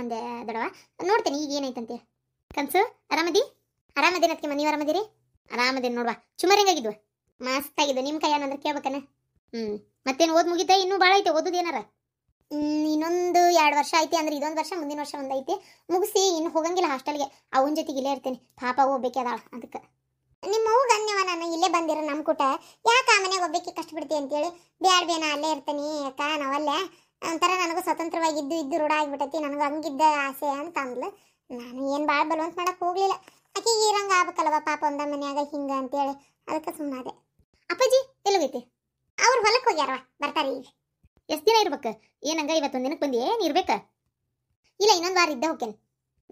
ಬಂದೆ ದೊಡವ ನೋಡ್ತೇನೆ ಈಗ ಏನಾಯ್ತಂತೆ ಕನ್ಸು ಆರಾಮದಿ ಆರಾಮದೇನ ಅದಕ್ಕೆ ನೀವು ಆರಾಮದಿರಿ ಆರಾಮದೇನು ನೋಡುವ ಚುಮರ್ ಮಸ್ತ್ ಆಗಿದ್ದು ನಿಮ್ಮ ಕೈ ಏನಂದ್ರೆ ಕೇಳ್ಬೇಕನ ಹ್ಞೂ ಮತ್ತೇನು ಓದ್ ಮುಗಿತ ಇನ್ನೂ ಭಾಳ ಐತೆ ಓದೋದು ಏನಾರ ಇನ್ನೊಂದು ಎರಡು ವರ್ಷ ಐತಿ ಅಂದ್ರೆ ಇದೊಂದು ವರ್ಷ ಮುಂದಿನ ವರ್ಷ ಒಂದು ಐತಿ ಮುಗಿಸಿ ಇನ್ನು ಹೋಗಂಗಿಲ್ಲ ಹಾಸ್ಟೆಲ್ಗೆ ಅವನ ಜೊತೆಗೆ ಇಲ್ಲೇ ಇರ್ತೇನೆ ಪಾಪ ಹೋಗ್ಬೇಕೆ ಅದಾಳ ಅದಕ್ಕೆ ನಿಮ್ಮ ಅವ್ಗ ನಾನು ಇಲ್ಲೇ ಬಂದಿರೋ ನಮ್ಮ ಕೂಟ ಯಾಕೆ ಆ ಮನೆಗೆ ಹೋಗ್ಬೇಕಿ ಕಷ್ಟ ಅಂತೇಳಿ ಬೇಡ ಬೇನ ಅಲ್ಲೇ ಇರ್ತೇನೆ ಯಾಕ ನಾವಲ್ಲೇ ಒಂಥರ ನನಗೂ ಸ್ವತಂತ್ರವಾಗಿದ್ದು ಇದ್ದು ರೂಢ ಆಗಿಬಿಟ್ಟೈತಿ ನನಗೆ ಹಂಗಿದ್ದ ಆಸೆ ಅಂತ ಅಂದ್ಲು ನಾನು ಏನು ಭಾಳ ಬಲವಂತ ಮಾಡಕ್ಕೆ ಹೋಗಲಿಲ್ಲ ಆಕೆಗೆ ಇರಂಗೆ ಆಗ್ಬೇಕಲ್ವ ಪಾಪ ಒಂದ ಮನ್ಯಾಗ ಹಿಂಗೆ ಅಂತೇಳಿ ಅದಕ್ಕೆ ಸುಮ್ಮನಾದೆ ಅಪ್ಪಾಜಿ ಎಲ್ಲಿಗೈತಿ ಅವ್ರು ಹೊಲಕ್ಕೆ ಹೋಗ್ಯಾರವ ಬರ್ತಾರೆ ಈಗ ಎಷ್ಟು ದಿನ ಇರ್ಬೇಕು ಏನಂಗ ಇವತ್ತೊಂದು ದಿನಕ್ಕೆ ಬಂದು ಏನು ಇರ್ಬೇಕ ಇಲ್ಲ ಇನ್ನೊಂದು ವಾರ ಇದ್ದ ಹೋಗ್ತೇನೆ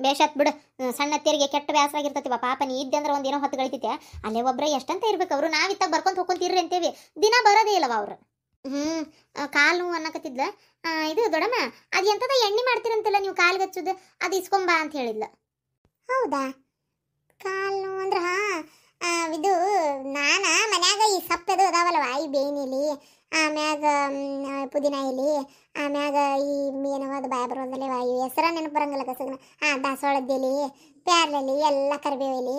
ಬೇಷತ್ ಬಿಡು ಸಣ್ಣ ತೆರಿಗೆ ಕೆಟ್ಟ ವ್ಯಾಸವಾಗಿರ್ತತಿವ ಪಾಪ ನೀ ಇದ್ದೆ ಅಂದ್ರೆ ಒಂದಿನ ಹೊತ್ತು ಗಳಿತೈತೆ ಅಲ್ಲೇ ಒಬ್ಬರೇ ಎಷ್ಟಂತ ಇರ್ಬೇಕು ಅವರು ನಾವಿತ್ತಾಗ ಬರ್ಕೊಂತ ಹೋಗ್ಕೊಂತೀರಿ ಅಂತೇವಿ ದಿನ ಬರೋದೇ ಇಲ್ಲವ ಅವ್ರು ಹ್ಮ್ ಕಾಲು ನೋವು ಅನ್ನಕತ್ತಿದ್ಲ ಇದು ದೊಡಮ್ಮ ಅದು ಎಂತದ ಎಣ್ಣೆ ಮಾಡ್ತೀರಂತಲ್ಲ ನೀವು ಕಾಲು ಗಚ್ಚುದು ಅದು ಇಸ್ಕೊಂಬಾ ಅಂತ ಹೇಳಿದ್ಲ ಹೌದಾ ಕಾಲು ನೋವು ಅಂದ್ರೆ ಇದು ನಾನ ಮನ್ಯಾಗ ಈ ಸಪ್ಪದು ಅದಾವಲ್ವ ಈ ಬೇನಿಲಿ ಆಮ್ಯಾಗ ಪುದೀನ ಎಲೆ ಆಮ್ಯಾಗ ಈ ಏನವ ಅದು ಬಾಯ ಬರೋದಲ್ಲೇ ಹೆಸರ ನೆನಪು ಬರಂಗಿಲ್ಲ ಕಸ ಹಾಂ ದಾಸವಾಳದ ಎಲೆ ಎಲ್ಲ ಕರಿಬೇವು ಎಲೆ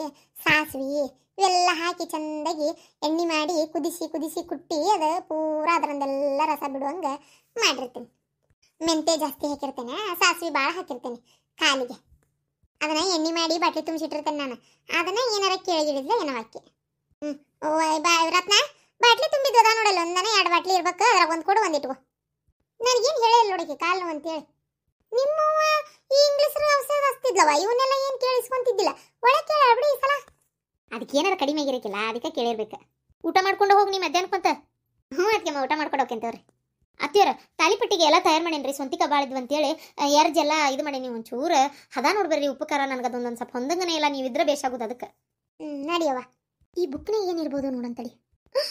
ಇವೆಲ್ಲ ಹಾಕಿ ಚೆಂದಾಗಿ ಎಣ್ಣೆ ಮಾಡಿ ಕುದಿಸಿ ಕುದಿಸಿ ಕುಟ್ಟಿ ಅದು ಪೂರಾ ಅದರಂದೆಲ್ಲ ರಸ ಬಿಡುವಂಗೆ ಮಾಡಿರ್ತೀನಿ ಮೆಂತೆ ಜಾಸ್ತಿ ಹಾಕಿರ್ತೇನೆ ಸಾಸಿವೆ ಭಾಳ ಹಾಕಿರ್ತೇನೆ ಕಾಲಿಗೆ ಅದನ್ನ ಎಣ್ಣೆ ಮಾಡಿ ಬಟ್ಟೆ ತುಂಬಿಸಿಟ್ಟಿರ್ತೇನೆ ನಾನು ಅದನ್ನ ಏನಾರ ಕೇಳಿಗಿಡಿದ್ರೆ ಏನೋ ಹಾಕಿ ಹ್ಞೂ ಓ ಬಾ ರತ್ನ ಬಾಟ್ಲಿ ತುಂಬಿದ್ದು ಅದ ನೋಡಲ್ಲ ಒಂದನೇ ಎರಡು ಬಾಟ್ಲಿ ಇರ್ಬೇಕು ಅದ್ರಾಗ ಒಂದು ಕೊಡು ಒಂದಿಟ್ಟು ನನಗೇನು ಹೇಳಿ ನೋಡಿಕೆ ಕಾಲು ಅಂತೇಳಿ ನಿಮ್ಮವ್ವ ಈ ಇಂಗ್ಲೀಷರು ಔಷಧ ಹಸ್ತಿದ್ಲವ ಇವನ್ನೆಲ್ಲ ಏನು ಕೇಳಿಸ್ಕೊಂತಿದ್ದಿಲ್ಲ ಒಳಗೆ ಕೇಳಿ ಬಿಡಿ ಈ ಸಲ ಅದಕ್ಕೆ ಏನಾರ ಕಡಿಮೆ ಆಗಿರಕ್ಕಿಲ್ಲ ಅದಕ್ಕೆ ಕೇಳಿರ್ಬೇಕು ಊಟ ಮಾಡ್ಕೊಂಡು ಹೋಗಿ ನೀವು ಮಧ್ಯಾಹ್ನಕ್ಕಂತ ಹ್ಞೂ ಅದಕ್ಕೆ ಊಟ ಮಾಡ್ಕೊಂಡು ಹೋಗ್ಯಂತವ್ರಿ ಅತ್ತಿಯವ್ರ ತಾಲಿಪಟ್ಟಿಗೆ ಎಲ್ಲ ತಯಾರು ಮಾಡೇನ್ರಿ ಸ್ವಂತಿಕ ಬಾಳಿದ್ವು ಅಂತೇಳಿ ಎಲ್ಲ ಇದು ಮಾಡಿ ನೀವು ಒಂಚೂರು ಹದ ನೋಡ್ಬೇರಿ ಉಪಕಾರ ನನಗೆ ಅದೊಂದೊಂದು ಸ್ವಲ್ಪ ಹೊಂದಂಗನೇ ಇಲ್ಲ ನೀವು ಇದ್ರೆ ಆಗೋದು ಅದಕ್ಕೆ ಹ್ಞೂ ನಡಿಯವ ಈ ಬುಕ್ನ ಏನಿರ್ಬೋದು ನೋಡಂತಳಿ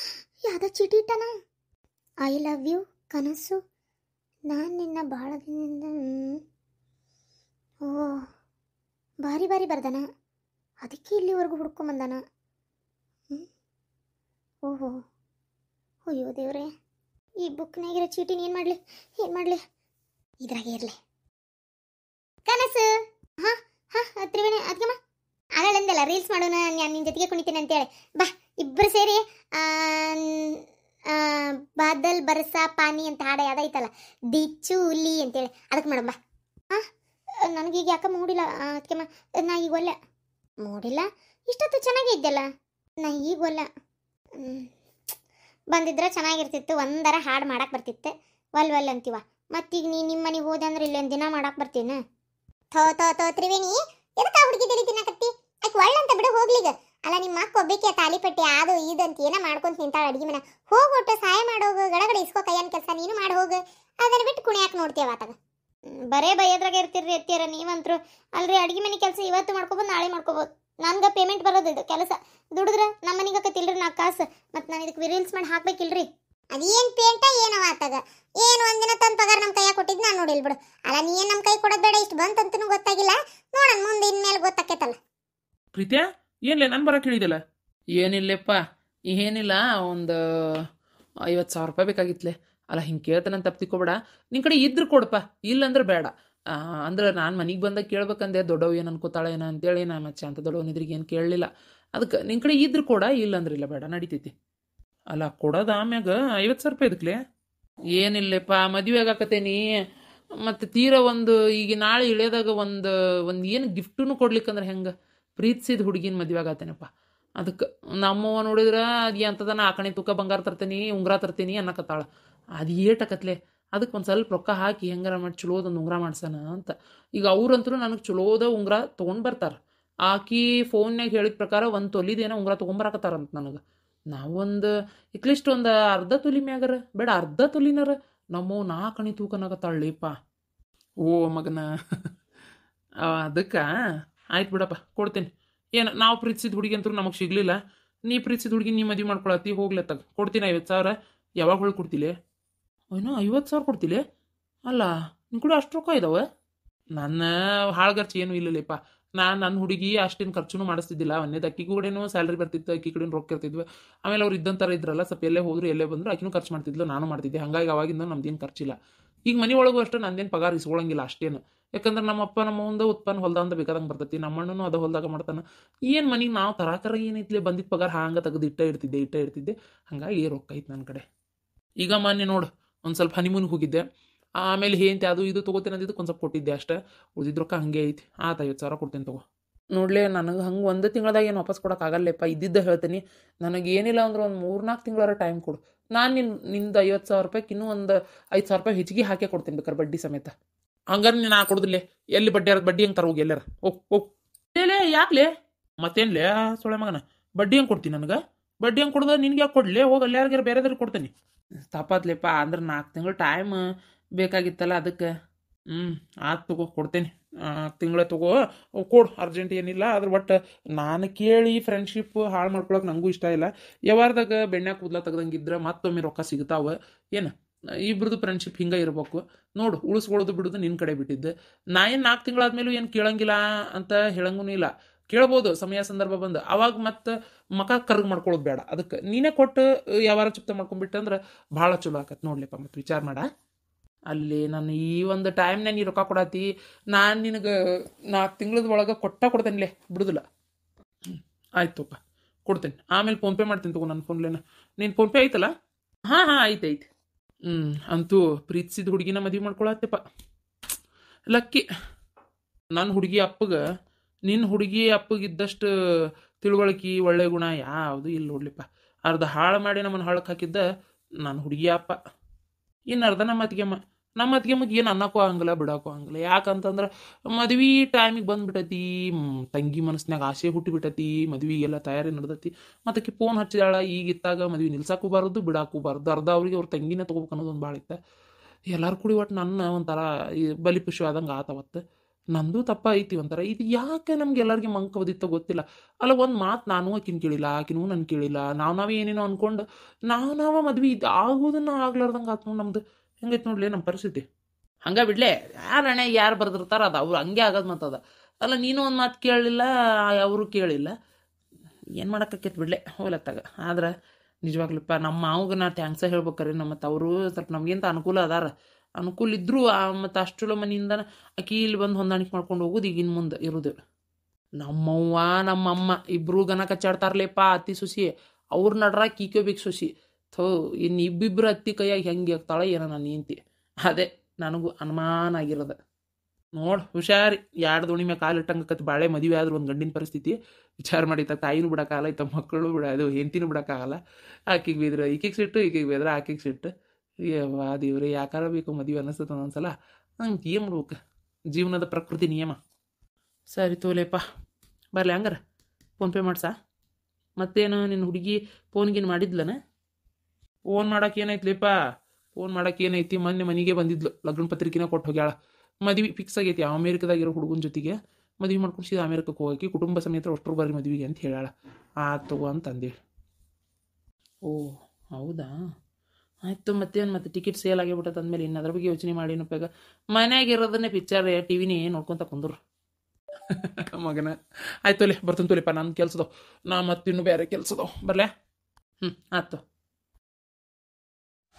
ಯಾವುದೋ ಚೀಟಿ ಇಟ್ಟನ ಐ ಲವ್ ಯು ಕನಸು ನಾನು ನಿನ್ನ ಭಾಳ ದಿನದಿಂದ ಓ ಬಾರಿ ಭಾರಿ ಬರ್ದನ ಅದಕ್ಕೆ ಇಲ್ಲಿವರೆಗೂ ಹುಡ್ಕೊಂಬಂದಾನ ಓಹೋ ಅಯ್ಯೋ ದೇವ್ರೆ ಈ ಬುಕ್ನಾಗಿರೋ ಚೀಟಿನ ಏನು ಮಾಡಲಿ ಏನು ಮಾಡಲಿ ಇದ್ರಾಗೆ ಇರಲಿ ಕನಸು ಹಾಂ ಹಾಂ ತ್ರಿವೇಣಿ ಆಗಲ್ಲ ಅಂದಲ್ಲ ರೀಲ್ಸ್ ಮಾಡೋಣ ನಾನು ನಿನ್ನ ಜೊತೆಗೆ ಕುಣಿತೀನಿ ಅಂತೇಳಿ ಬಾ ಇಬ್ಬರು ಸೇರಿ ಬಾದಲ್ ಬರಸ ಪಾನಿ ಅಂತ ಹಾಡ ಯಾವ್ದೈತಲ್ಲ ದಿಚ್ಚು ಹುಲ್ಲಿ ಅಂತೇಳಿ ಅದಕ್ಕೆ ಮಾಡಮ್ಮ ಬಾ ಹಾಂ ನನಗೀಗ ಯಾಕಮ್ಮ ಮೂಡಿಲ್ಲ ಅದಕ್ಕೆ ನಾ ಈಗ ಒಳ್ಳೆ ನೋಡಿಲ್ಲ ಇಷ್ಟೊತ್ತು ಚೆನ್ನಾಗಿದ್ದಲ್ಲ ಇದ್ದಲ್ಲ ನಾ ಈಗೊಲ್ಲ ಬಂದಿದ್ರೆ ಚೆನ್ನಾಗಿರ್ತಿತ್ತು ಒಂದರ ಹಾಡು ಮಾಡಕ್ಕೆ ಬರ್ತಿತ್ತೆ ವಲ್ ವಲ್ ಅಂತೀವ ಮತ್ತೀಗ ನೀ ನಿಮ್ಮ ಮನೆಗೆ ಹೋದೆ ಅಂದ್ರೆ ಇಲ್ಲೊಂದು ದಿನ ಮಾಡಕ್ಕೆ ಬರ್ತೀನಿ ಥೋ ಥೋ ಥೋ ತ್ರಿವೇಣಿ ಎದಕ್ಕೆ ಹುಡುಗಿ ದಿನ ಕತ್ತಿ ಆಕೆ ಒಳ್ಳೆ ಅಂತ ಬಿಡು ಹೋಗ್ಲಿಗ ಅಲ್ಲ ನಿಮ್ಮ ಅಕ್ಕ ಒಬ್ಬಕ್ಕೆ ತಾಲಿಪಟ್ಟಿ ಅದು ಇದಂತ ಏನೋ ಮಾಡ್ಕೊಂತ ನಿಂತಾಳ ಅಡುಗೆ ಮನೆ ಒಟ್ಟು ಸಹಾಯ ಮಾಡೋಗು ಗಡಗಡೆ ಇಸ್ಕೋ ಕೈಯನ್ ಕೆಲಸ ನೀನು ಮಾಡಿ ಹೋಗು ಅದನ್ನು ಬಿಟ್ಟು ಕುಣಿಯಾಕೆ ನೋಡ್ತೀವ ಆತಾಗ ಬರೇ ಬೈಯದ್ರಾಗ ಇರ್ತೀರಿ ಎತ್ತಿಯರ ನೀವಂತರು ಅಲ್ರಿ ಅಡುಗೆ ಮನೆ ಕೆಲಸ ಇವತ್ತು ಮಾಡ್ಕೊಬೋದು ನಾಳೆ ಮಾಡ್ಕೊಬೋದು ನನ್ಗೆ ಪೇಮೆಂಟ್ ಬರೋದು ಇದು ಕೆಲಸ ದುಡಿದ್ರೆ ನಮ್ಮ ಮನೆಗೆ ಆಕತಿಲ್ರಿ ನಾ ಕಾಸು ಮತ್ತು ನಾನು ಇದಕ್ಕೆ ರೀಲ್ಸ್ ಮಾಡಿ ಹಾಕ್ಬೇಕಿಲ್ರಿ ಅದೇನು ಪೇಂಟ ಏನೋ ಆತಾಗ ಏನು ಒಂದಿನ ತನ್ನ ಪಗಾರ ನಮ್ಮ ಕೈಯಾಗ ಕೊಟ್ಟಿದ್ದು ನಾನು ನೋಡಿಲ್ ಬಿಡು ಅಲ್ಲ ನೀ ಏನು ನಮ್ಮ ಕೈ ಕೊಡೋದು ಬೇಡ ಇಷ್ಟು ಬಂತಂತನೂ ಗೊತ್ತಾಗಿಲ್ಲ ನೋಡೋಣ ಮುಂದೆ ಇನ್ಮೇಲೆ ಗೊತ್ತಾಕೈತಲ್ಲ ಪ್ರೀತ್ಯಾ ಏನಿಲ್ಲ ನಾನು ಬರೋಕೆ ಹೇಳಿದಲ್ಲ ಏನಿಲ್ಲಪ್ಪ ಏನಿಲ್ಲ ಒಂದು ಐವತ್ತು ಸಾವಿರ ರೂಪಾಯಿ ಬೇಕಾಗಿತ್ತಲೆ ಅಲ್ಲ ಹಿಂಗೆ ಕೇಳ್ತಾನಂತ ತಪ್ಪಿಕೋಬೇಡ ನಿನ್ನ ಕಡೆ ಇದ್ರೆ ಕೊಡಪ್ಪ ಇಲ್ಲಂದ್ರೆ ಬೇಡ ಅಂದ್ರೆ ನಾನು ಮನೆಗೆ ಬಂದಾಗ ಕೇಳ್ಬೇಕಂದೆ ದೊಡ್ಡವ್ ಏನು ಅನ್ಕೋತಾಳೆ ಏನೋ ಅಂತೇಳಿ ನಾನು ಮಚ್ಚ ಅಂತ ದೊಡ್ಡವನಿದ್ರಿಗೆ ಏನು ಕೇಳಲಿಲ್ಲ ಅದಕ್ಕೆ ನಿನ್ನ ಕಡೆ ಇದ್ರೆ ಕೊಡ ಇಲ್ಲಂದ್ರೆ ಇಲ್ಲ ಬೇಡ ನಡಿತೈತಿ ಅಲ್ಲ ಕೊಡೋದು ಆಮ್ಯಾಗ ಐವತ್ತು ಸಾವಿರ ರೂಪಾಯಿ ಇದಕ್ಲೆ ಏನಿಲ್ಲಪ್ಪ ಮದುವೆ ಆಗಾಕತೇನಿ ಮತ್ತು ತೀರಾ ಒಂದು ಈಗ ನಾಳೆ ಇಳಿಯೋದಾಗ ಒಂದು ಒಂದು ಏನು ಗಿಫ್ಟೂ ಕೊಡ್ಲಿಕ್ಕಂದ್ರೆ ಹೆಂಗೆ ಪ್ರೀತಿಸಿದ ಹುಡುಗಿನ ಮದುವೆ ಆಗತ್ತೇನಪ್ಪ ಅದಕ್ಕೆ ನಮ್ಮವ್ವ ನೋಡಿದ್ರೆ ಅದು ನಾ ಆಕಣೆ ತೂಕ ಬಂಗಾರ ತರ್ತೀನಿ ಉಂಗುರ ತರ್ತೀನಿ ಅನ್ನಕತ್ತಾಳ ಅದು ಏಟಕತ್ಲೆ ಅದಕ್ಕೆ ಒಂದು ಸ್ವಲ್ಪ ರೊಕ್ಕ ಹಾಕಿ ಹೆಂಗಾರ ಮಾಡಿ ಚಲೋದೊಂದು ಉಂಗುರ ಮಾಡ್ಸೋಣ ಅಂತ ಈಗ ಅವ್ರಂತೂ ನನಗೆ ಚಲೋದ ಉಂಗುರ ತೊಗೊಂಡು ಬರ್ತಾರೆ ಆಕಿ ಫೋನ್ನಾಗ ಹೇಳಿದ ಪ್ರಕಾರ ಒಂದು ತೊಲಿದೇನೋ ಉಂಗುರ ತೊಗೊಂಬರಾಕತ್ತಾರಂತ ನನಗೆ ನಾವೊಂದು ಇಟ್ಲೀಸ್ಟ್ ಒಂದು ಅರ್ಧ ತೊಲಿ ಮ್ಯಾಗರ ಬೇಡ ಅರ್ಧ ತೊಲಿನಾರ ನಮ್ಮವ್ ನಾಲ್ಕಣಿ ತೂಕನಾಗತ್ತಾಳಲಿಪ್ಪ ಓ ಮಗನ ಅದಕ್ಕೆ ಆಯ್ತು ಬಿಡಪ್ಪ ಕೊಡ್ತೀನಿ ಏನು ನಾವು ಪ್ರೀತಿಸಿದ ಹುಡುಗಿ ಅಂತೂ ನಮಗೆ ಸಿಗಲಿಲ್ಲ ನೀ ಪ್ರೀತಿಸಿದ ಹುಡುಗಿ ನೀ ಮದುವೆ ಮಾಡ್ಕೊಳತ್ತಿ ಹೋಗ್ಲತ್ತ ಕೊಡ್ತೀನಿ ಐವತ್ತು ಸಾವಿರ ಯಾವಾಗ ಹೊಳ್ ಕೊಡ್ತೀಲಿ ಏನೋ ಐವತ್ತು ಸಾವಿರ ಕೊಡ್ತೀಲಿ ಅಲ್ಲ ನಿನ್ನ ಕೂಡ ಅಷ್ಟು ರೊಕ್ಕ ಇದಾವೆ ನನ್ನ ಹಾಳು ಖರ್ಚು ಏನೂ ಇಲ್ಲಲ್ಲಪ್ಪ ನಾನು ನನ್ನ ಹುಡುಗಿ ಅಷ್ಟೇನು ಖರ್ಚು ಮಾಡಿಸ್ತಿದ್ದಿಲ್ಲ ಒಂದೇದು ಅಕ್ಕಿ ಕೂಡೇನು ಸ್ಯಾಲ್ರಿ ಬರ್ತಿತ್ತು ಅಕ್ಕಿ ಕಡೆ ರೊಕ್ಕ ಇರ್ತಿದ್ವಿ ಆಮೇಲೆ ಅವ್ರು ಇದ್ದಂತಾರೆ ಇದ್ರಲ್ಲ ಸ್ವಲ್ಪ ಎಲ್ಲೇ ಹೋದ್ರು ಎಲ್ಲೇ ಬಂದರು ಅಕ್ಕಿನೂ ಖರ್ಚು ಮಾಡ್ತಿದ್ಲು ನಾನು ಮಾಡ್ತಿದ್ದೆ ಹಾಗಾಗಿ ಅವಾಗಿಂದ ನಮ್ದೇನು ಖರ್ಚಿಲ್ಲ ಈಗ ಮನೆ ಒಳಗೂ ಅಷ್ಟೇ ನಂದೇನು ಪಗಾರ ಇಸ್ಕೊಳ್ಳಂಗಿಲ್ಲ ಅಷ್ಟೇನು ಯಾಕಂದ್ರೆ ನಮ್ಮ ಅಪ್ಪ ನಮ್ಮ ಮುಂದೆ ಉತ್ಪನ್ನ ಹೊಲ್ದಂದ ಬೇಕಾದಂಗೆ ಬರ್ತೈತಿ ನಮ್ಮ ಅಣ್ಣನೂ ಅದು ಹೊಲ್ದಾಗ ಮಾಡ್ತಾನೆ ಏನು ಮನೆಗೆ ನಾವು ತರಾಕರ ಏನೈತಿ ಬಂದಿದ್ದ ಪಗಾರ ಹಂಗೆ ತೆಗೆದು ಇಟ್ಟ ಇರ್ತಿದ್ದೆ ಇಟ್ಟ ಇಡ್ತಿದ್ದೆ ಏ ರೊಕ್ಕ ಐತೆ ನನ್ನ ಕಡೆ ಈಗ ಮಾನ್ಯ ನೋಡು ಒಂದು ಸ್ವಲ್ಪ ಹನಿಮೂನ್ ಹೋಗಿದ್ದೆ ಆಮೇಲೆ ಏನಂತೆ ಅದು ಇದು ತೊಗೋತೀನಿ ಅಂತಿದ್ದು ಒಂದು ಸ್ವಲ್ಪ ಕೊಟ್ಟಿದ್ದೆ ಅಷ್ಟೇ ಉಳಿದಿದ್ದ ರೊಕ್ಕ ಹಂಗೆ ಐತಿ ಆತ ಐವತ್ತು ಸಾವಿರ ಕೊಡ್ತೀನಿ ತಗೋ ನೋಡ್ಲೇ ನನಗೆ ಹಂಗೆ ಒಂದು ತಿಂಗಳದಾಗ ಏನು ವಾಪಸ್ ಕೊಡೋಕ್ಕಾಗಲ್ಲಪ್ಪ ಇದ್ದಿದ್ದ ಹೇಳ್ತೀನಿ ನನಗೆ ಏನಿಲ್ಲ ಅಂದ್ರೆ ಒಂದು ನಾಲ್ಕು ತಿಂಗಳಾರ ಟೈಮ್ ಕೊಡು ನಾನು ನಿನ್ನ ನಿಂದು ಐವತ್ತು ಸಾವಿರ ರೂಪಾಯಿಗೆ ಇನ್ನೂ ಒಂದು ಐದು ಸಾವಿರ ರೂಪಾಯಿ ಹೆಚ್ಚಿಗೆ ಹಾಕಿ ಕೊಡ್ತೀನಿ ಬೇಕಾರೆ ಬಡ್ಡಿ ಸಮೇತ ಹಂಗಾರೆ ನೀನು ನಾ ಕೊಡುದಿಲ್ಲ ಎಲ್ಲಿ ಬಡ್ಡಿ ಇರೋದು ಬಡ್ಡಿ ಹೆಂಗೆ ತರೋಗಿ ಎಲ್ಲಾರ ಓ ಓಲೇ ಲೇ ಯಾಕ್ಲೆ ಮತ್ತೇನ್ಲೆ ಸೊಳ್ಳೆ ಮಗನ ಬಡ್ಡಿ ಹೆಂಗೆ ಕೊಡ್ತೀನಿ ನನಗೆ ಬಡ್ಡಿ ಹೆಂಗೆ ಕೊಡ್ದ ನಿನ್ಗೆ ಯಾಕೆ ಕೊಡ್ಲಿ ಹೋಗಲ್ಲ ಯಾರಿಗಾರ ಬೇರೆದ್ರಿಗೆ ಕೊಡ್ತೇನೆ ತಪ್ಪಾತ್ಲೇಪ್ಪ ಅಂದ್ರೆ ನಾಲ್ಕು ತಿಂಗಳು ಟೈಮ್ ಬೇಕಾಗಿತ್ತಲ್ಲ ಅದಕ್ಕೆ ಹ್ಞೂ ಆತ್ ತಗೋ ಕೊಡ್ತೇನೆ ತಿಂಗಳ ತಗೋ ಕೊಡು ಅರ್ಜೆಂಟ್ ಏನಿಲ್ಲ ಆದ್ರೆ ಬಟ್ ನಾನು ಕೇಳಿ ಫ್ರೆಂಡ್ಶಿಪ್ ಹಾಳು ಮಾಡ್ಕೊಳಕ್ಕೆ ನನಗೂ ಇಷ್ಟ ಇಲ್ಲ ಯಾವಾರ್ದಾಗ ಬೆಣ್ಣೆ ಕೂದಲ ತೆಗ್ದಂಗಿದ್ರೆ ಮತ್ತೊಮ್ಮೆ ರೊಕ್ಕ ಸಿಗ್ತಾವೆ ಏನು ಇಬ್ರದ್ದು ಫ್ರೆಂಡ್ಶಿಪ್ ಹಿಂಗೆ ಇರಬೇಕು ನೋಡು ಉಳಿಸ್ಕೊಳ್ಳೋದು ಬಿಡೋದು ನಿನ್ನ ಕಡೆ ಬಿಟ್ಟಿದ್ದೆ ನಾ ಏನು ನಾಲ್ಕು ತಿಂಗಳಾದ್ಮೇಲೂ ಏನು ಕೇಳಂಗಿಲ್ಲ ಅಂತ ಹೇಳಂಗೂ ಇಲ್ಲ ಕೇಳ್ಬೋದು ಸಮಯ ಸಂದರ್ಭ ಬಂದು ಅವಾಗ ಮತ್ತೆ ಮಕ ಕರ್ಗ್ ಮಾಡ್ಕೊಳ್ಳೋದು ಬೇಡ ಅದಕ್ಕೆ ನೀನೇ ಕೊಟ್ಟು ಯಾವಾರ ಚಿಪ್ತ ಅಂದ್ರೆ ಭಾಳ ಚಲೋ ಆಕತ್ ನೋಡ್ಲಿಪ್ಪ ಮತ್ತೆ ವಿಚಾರ ಮಾಡ ಅಲ್ಲಿ ನಾನು ಈ ಒಂದು ಟೈಮ್ನ ನೀ ರೊಕ್ಕ ಕೊಡಾತಿ ನಾನು ನಿನಗೆ ನಾಲ್ಕು ತಿಂಗಳದ ಒಳಗೆ ಕೊಟ್ಟ ಕೊಡ್ತೇನಿಲೇ ಬಿಡುದಿಲ್ಲ ಆಯ್ತುಪ್ಪ ಕೊಡ್ತೇನೆ ಆಮೇಲೆ ಫೋನ್ಪೇ ಮಾಡ್ತೀನಿ ತಗೋ ನನ್ನ ಫೋನ್ಲೇನ ನೀನು ಫೋನ್ಪೇ ಐತಲ್ಲ ಹಾಂ ಹಾಂ ಆಯ್ತು ಐತೆ ಹ್ಮ್ ಅಂತೂ ಪ್ರೀತಿಸಿದ ಹುಡುಗಿನ ಮದುವೆ ಮಾಡ್ಕೊಳತ್ತೆಪ್ಪ ಲಕ್ಕಿ ನನ್ನ ಹುಡುಗಿ ಅಪ್ಪಗ ನಿನ್ನ ಹುಡುಗಿ ಅಪ್ಪಗಿದ್ದಷ್ಟು ತಿಳುವಳಿಕೆ ಒಳ್ಳೆ ಗುಣ ಯಾವುದು ಇಲ್ಲ ನೋಡ್ಲಿಪ್ಪ ಅರ್ಧ ಹಾಳು ಮಾಡಿ ನಮ್ಮನ್ನು ಹಾಳಕ್ಕೆ ಹಾಕಿದ್ದ ನನ್ನ ಹುಡುಗಿ ಅಪ್ಪ ಇನ್ನು ಅರ್ಧ ನಮ್ಮ ಅತ್ತಿಗೆಮ್ಮ ನಮ್ಮ ಅತ್ತಿಗೆ ಮಗ ಏನು ಅನ್ನಕ್ಕೂ ಆಗಂಗಿಲ್ಲ ಬಿಡಕ್ಕೂ ಆಗಂಗಿಲ್ಲ ಯಾಕಂತಂದ್ರೆ ಮದ್ವೆ ಟೈಮಿಗೆ ಬಂದ್ಬಿಟೈತಿ ತಂಗಿ ಮನಸ್ಸಿನಾಗ ಆಸೆ ಹುಟ್ಟಿಬಿಟ್ಟೈತಿ ಮದ್ವೆಗೆಲ್ಲ ತಯಾರಿ ನಡ್ದತಿ ಮತ್ತಕ್ಕೆ ಫೋನ್ ಹಚ್ಚಿದಾಳ ಈಗ ಇತ್ತಾಗ ಮದ್ವೆ ನಿಲ್ಸಕ್ಕೂ ಬಾರದು ಬಿಡಾಕೂ ಬಾರದು ಅರ್ಧ ಅವ್ರಿಗೆ ಅವ್ರ ತಂಗಿನೇ ತಗೋಬೇಕು ಅನ್ನೋದು ಭಾಳ ಇತ್ತ ಎಲ್ಲರೂ ಕೂಡಿ ಒಟ್ಟು ನನ್ನ ಒಂಥರ ಬಲಿಪಶು ಆದಂಗೆ ಆತವತ್ತು ನಂದು ತಪ್ಪ ಐತಿ ಒಂಥರ ಇದು ಯಾಕೆ ನಮ್ಗೆ ಎಲ್ಲರಿಗೆ ಮಂಕ ಗೊತ್ತಿಲ್ಲ ಅಲ್ಲ ಒಂದು ಮಾತು ನಾನು ಆಕಿನ ಕೇಳಿಲ್ಲ ಆಕಿನೂ ನಾನು ಕೇಳಿಲ್ಲ ನಾವು ನಾವೇ ಏನೇನೋ ಅನ್ಕೊಂಡು ನಾವು ನಾವ ಮದ್ವೆ ಇದು ಆಗೋದನ್ನ ಆಗ್ಲಾರ್ದಂಗೆ ಆತು ನಮ್ದು ಹೆಂಗೈತೆ ನೋಡ್ಲಿ ನಮ್ಮ ಪರಿಸ್ಥಿತಿ ಹಂಗ ಬಿಡ್ಲೆ ಯಾರು ಹಣೆ ಯಾರು ಬರ್ದಿರ್ತಾರ ಅದು ಅವ್ರು ಹಂಗೆ ಆಗೋದು ಮತ್ತದ ಅಲ್ಲ ನೀನು ಒಂದು ಮಾತು ಕೇಳಲಿಲ್ಲ ಅವರು ಕೇಳಿಲ್ಲ ಏನು ಮಾಡೋಕ್ಕಾಕೈತೆ ಬಿಡ್ಲೆ ಹೋಗ್ಲತ್ತಾಗ ಆದ್ರೆ ನಿಜವಾಗ್ಲಪ್ಪ ನಮ್ಮ ಮಾವಗೆ ನಾ ಥ್ಯಾಂಕ್ಸ ಹೇಳ್ಬೇಕ್ರಿ ನಮ್ಮ ಮತ್ತು ಅವರು ಸ್ವಲ್ಪ ನಮಗಿಂತ ಅನುಕೂಲ ಅದಾರ ಅನುಕೂಲ ಇದ್ರು ಮತ್ತು ಅಷ್ಟು ಮನೆಯಿಂದ ಆಕಿ ಇಲ್ಲಿ ಬಂದು ಹೊಂದಾಣಿಕೆ ಮಾಡ್ಕೊಂಡು ಹೋಗೋದು ಈಗಿನ ಮುಂದೆ ಇರೋದು ನಮ್ಮವ್ವ ನಮ್ಮಮ್ಮ ಇಬ್ಬರು ಗನ ಕಚ್ಚಾಡ್ತಾರಲೇಪ್ಪ ಅತಿ ಸುಸಿ ಅವ್ರ ನಡ್ರ ಕೀಕೋಬೇಕು ಸುಸಿ ಥೋ ಇನ್ನು ಇಬ್ಬಿಬ್ಬರು ಹತ್ತಿ ಕೈಯಾಗಿ ಹೆಂಗೆ ಆಗ್ತಾಳೆ ಏನೋ ನಾನು ನಿಂತಿ ಅದೇ ನನಗೂ ಅನುಮಾನ ಆಗಿರೋದ ನೋಡು ಹುಷಾರಿ ಎರಡು ದೋಣಿ ಮೇಲೆ ಇಟ್ಟಂಗೆ ಕತ್ತ ಬಾಳೆ ಮದುವೆ ಆದರೂ ಒಂದು ಗಂಡಿನ ಪರಿಸ್ಥಿತಿ ವಿಚಾರ ಮಾಡಿತ್ತ ತಾಯಿನೂ ಬಿಡೋಕ್ಕಾಗಲ್ಲ ಇತ್ತ ಮಕ್ಕಳು ಬಿಡ ಅದು ಹೆಂಡತಿನೂ ಬಿಡೋಕ್ಕಾಗಲ್ಲ ಆಕಿಗೆ ಬೀದ್ರೆ ಈಕಿಗೆ ಸಿಟ್ಟು ಈಕಿಗೆ ಬೀದ್ರೆ ಆಕಿಗೆ ಸಿಟ್ಟು ಆ ದೇವ್ರಿ ಯಾಕಾರ ಬೇಕು ಮದುವೆ ಅನ್ನಿಸ್ತದೆ ಒಂದೊಂದ್ಸಲ ಹಂಗೆ ಏನು ಮಾಡ್ಬೇಕು ಜೀವನದ ಪ್ರಕೃತಿ ನಿಯಮ ಸರಿ ತೋಲೇಪ್ಪ ಬರಲಿ ಹಂಗಾರ ಫೋನ್ಪೇ ಮಾಡ್ಸಾ ಮತ್ತೇನು ನಿನ್ನ ಹುಡುಗಿ ಫೋನ್ಗೇನು ಮಾಡಿದ್ಲನ ಫೋನ್ ಮಾಡಕ್ಕೆ ಏನೈತ್ಲಿಪ್ಪ ಫೋನ್ ಮಾಡಕ್ಕೆ ಏನೈತಿ ಮೊನ್ನೆ ಮನೆಗೆ ಬಂದಿದ್ಲು ಲಗ್ನ ಪತ್ರಿಕೆನ ಕೊಟ್ಟು ಹೋಗ್ಯಾಳ ಮದುವೆ ಫಿಕ್ಸ್ ಆಗೈತಿ ಅಮೇರಿಕಾದಾಗ ಇರೋ ಹುಡುಗನ ಜೊತೆಗೆ ಮದುವೆ ಮಾಡ್ಕೊಂಡು ಸೀದಾ ಅಮೇರಿಕಕ್ಕೆ ಹೋಗಕ್ಕೆ ಕುಟುಂಬ ಸಮೇತ ಅಷ್ಟರ ಬರ್ರಿ ಮದುವೆಗೆ ಅಂತ ಹೇಳಾಳ ಆಯ್ತು ಅಂತ ಅಂತಂದೇಳಿ ಓ ಹೌದಾ ಆಯಿತು ಮತ್ತೇನು ಮತ್ತೆ ಟಿಕೆಟ್ ಸೇಲ್ ಆಗಿಬಿಟ್ಟದ ಅಂದಮೇಲೆ ಇನ್ನ ಅದ್ರ ಬಗ್ಗೆ ಯೋಚನೆ ಮಾಡಿ ಮನ್ಯಾಗ ಇರೋದನ್ನೇ ಪಿಕ್ಚರ್ ಟಿವಿನೇ ವಿನೇ ನೋಡ್ಕೊತ ಕುಂದ್ರು ಮಗನ ಆಯ್ತು ಅಲ್ಲಿ ಬರ್ತೀನಿ ತೋಲಿಪ್ಪ ನನ್ನ ಕೆಲಸದವು ನಾ ಮತ್ತಿನ್ನೂ ಬೇರೆ ಕೆಲಸದವು ಬರಲೇ ಹ್ಞೂ ಆಯ್ತು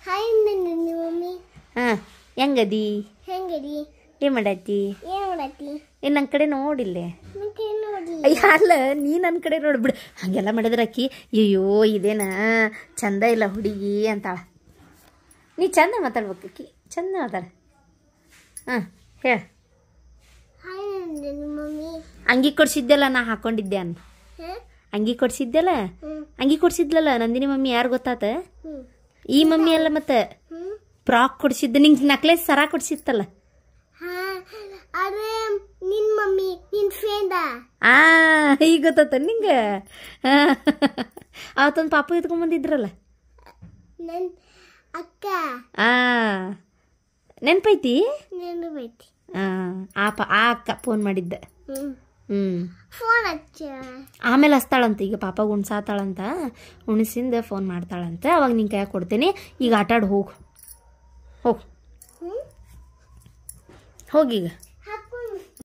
ಹಾಯ್ ನನ್ನ ಮಮ್ಮಿ ಹಾಂ ಹೆಂಗದಿ ಹೆಂಗದಿ ಏನು ಮಾಡತ್ತಿ ಏನು ಮಾಡತ್ತಿ ನನ್ನ ಕಡೆ ನೋಡಿಲ್ಲ ಅಯ್ಯ ಅಲ್ಲ ನೀ ನನ್ನ ಕಡೆ ನೋಡ್ಬಿಡು ಹಂಗೆಲ್ಲ ಮಾಡಿದ್ರೆ ಅಕ್ಕಿ ಅಯ್ಯೋ ಇದೇನಾ ಚಂದ ಇಲ್ಲ ಹುಡುಗಿ ಅಂತಾಳ ನೀ ಚಂದ ಮಾತಾಡ್ಬೇಕು ಅಕ್ಕಿ ಚಂದ ಮಾತಾಡ ಹಾಂ ಹೇಳ ಅಂಗಿ ಕೊಡ್ಸಿದ್ದೆಲ್ಲ ನಾ ಹಾಕೊಂಡಿದ್ದೆ ಅನ್ ಅಂಗಿ ಕೊಡ್ಸಿದ್ದೆಲ್ಲ ಅಂಗಿ ಕೊಡ್ಸಿದ್ಲಲ್ಲ ನಂದಿನಿ ಮಮ್ಮಿ ಯಾರು ಗೊತ್ತಾತ ಈ ಮಮ್ಮಿ ಅಲ್ಲ ಮತ್ತೆ ಫ್ರಾಕ್ ಕೊಡ್ಸಿದ್ದ ನಿಂಗೆ ನಕ್ಲೇಸ್ ಸರ ಕೊಡಿಸಿತ್ತಲ್ಲ ನಿನ್ ಮಮ್ಮಿ ನಿನ್ ಆ ಈಗ ಗೊತ್ತಾತ ನಿಂಗೆ ಅವತ್ತೊಂದು ಪಾಪ ಇದ್ಕೊಂಡ್ ಬಂದಿದ್ರಲ್ಲ ನೆನ್ಪೈತಿ ಅಕ್ಕ ಆ ನೆನಪೈತಿ ಆ ಆ ಅಕ್ಕ ಫೋನ್ ಮಾಡಿದ್ದ ಆಮೇಲೆ ಹಸ್ತಾಳಂತ ಈಗ ಪಾಪ ಉಣ್ಸಾತಾಳಂತ ಉಣಿಸಿಂದ ಫೋನ್ ಮಾಡ್ತಾಳಂತೆ ಅವಾಗ ನಿನ್ ಕೈ ಕೊಡ್ತೀನಿ ಈಗ ಆಟಾಡ್ ಹೋಗು ಹೋಗಿ ಹೋಗೀಗ